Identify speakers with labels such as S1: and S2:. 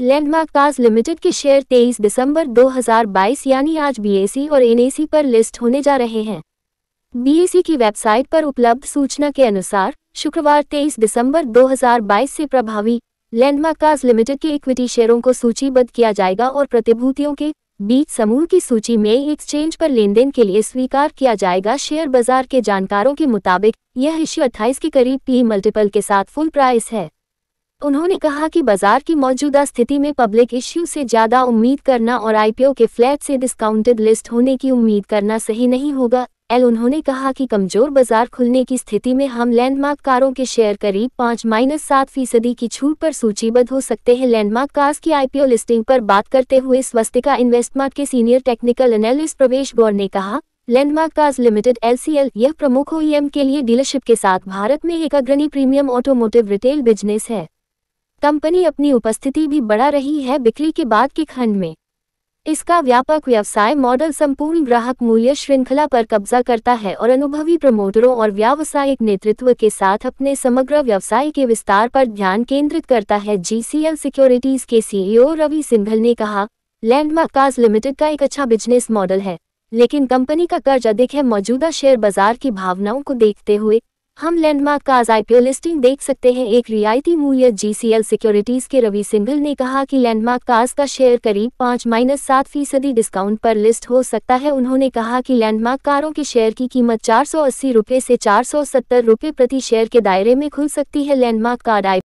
S1: landmark Cars Limited के share 23 दिसंबर 2022 यानी आज बीएसी और एनएसी पर लिस्ट होने जा रहे हैं बीएसी की वेबसाइट पर उपलब्ध सूचना के अनुसार शुक्रवार 23 दिसंबर 2022 से प्रभावी लैंडमार्क कार्स लिमिटेड के इक्विटी शेयरों को सूचीबद्ध किया जाएगा और प्रतिभूतियों के बीच समूह की सूची में एक्सचेंज पर देन के लिए स्वीकार किया जाएगा शेयर बाजार के जानकारों के मुताबिक यह इश्यू अट्ठाईस के करीब पी मल्टीपल के साथ फुल प्राइस है उन्होंने कहा कि बाजार की मौजूदा स्थिति में पब्लिक इश्यू से ज़्यादा उम्मीद करना और आईपीओ के फ्लैट से डिस्काउंटेड लिस्ट होने की उम्मीद करना सही नहीं होगा एल उन्होंने कहा कि कमजोर बाजार खुलने की स्थिति में हम लैंडमार्क कारों के शेयर करीब पाँच माइनस सात फीसदी की छूट पर सूचीबद्ध हो सकते हैं लैंडमार्क कार्स की आईपीओ लिस्टिंग पर बात करते हुए स्वस्तिका इन्वेस्टमेंट के senior technical analyst Pravesh Gour ने कहा लैंडमार्क कार्स लिमिटेड एल यह प्रमुख ओईएम e के लिए डीलरशिप के साथ भारत में एक अग्रणी प्रीमियम ऑटोमोटिव रिटेल बिजनेस है कंपनी अपनी उपस्थिति भी बढ़ा रही है बिक्री के बाद के खंड में इसका व्यापक व्यवसाय मॉडल संपूर्ण ग्राहक मूल्य श्रृंखला पर कब्जा करता है और अनुभवी प्रमोटरों और व्यावसायिक नेतृत्व के साथ अपने समग्र व्यवसाय के विस्तार पर ध्यान केंद्रित करता है जीसीएल सिक्योरिटीज के सीईओ e रवि सिंघल ने कहा लैंडमार्क कार्स लिमिटेड का एक अच्छा बिजनेस मॉडल है लेकिन कंपनी का कर्ज अधिक है मौजूदा शेयर बाजार की भावनाओं को देखते हुए हम लैंडमार्क का आज आईपीओ लिस्टिंग देख सकते हैं एक रियायती मूल्य जीसीएल सिक्योरिटीज के रवि सिंघल ने कहा कि लैंडमार्क कार्स का शेयर करीब पाँच माइनस सात फीसदी डिस्काउंट पर लिस्ट हो सकता है उन्होंने कहा कि लैंडमार्क कारों के शेयर की कीमत चार सौ अस्सी रुपये से चार सौ सत्तर रुपये प्रति शेयर के दायरे में खुल सकती है लैंडमार्क कार्ड आई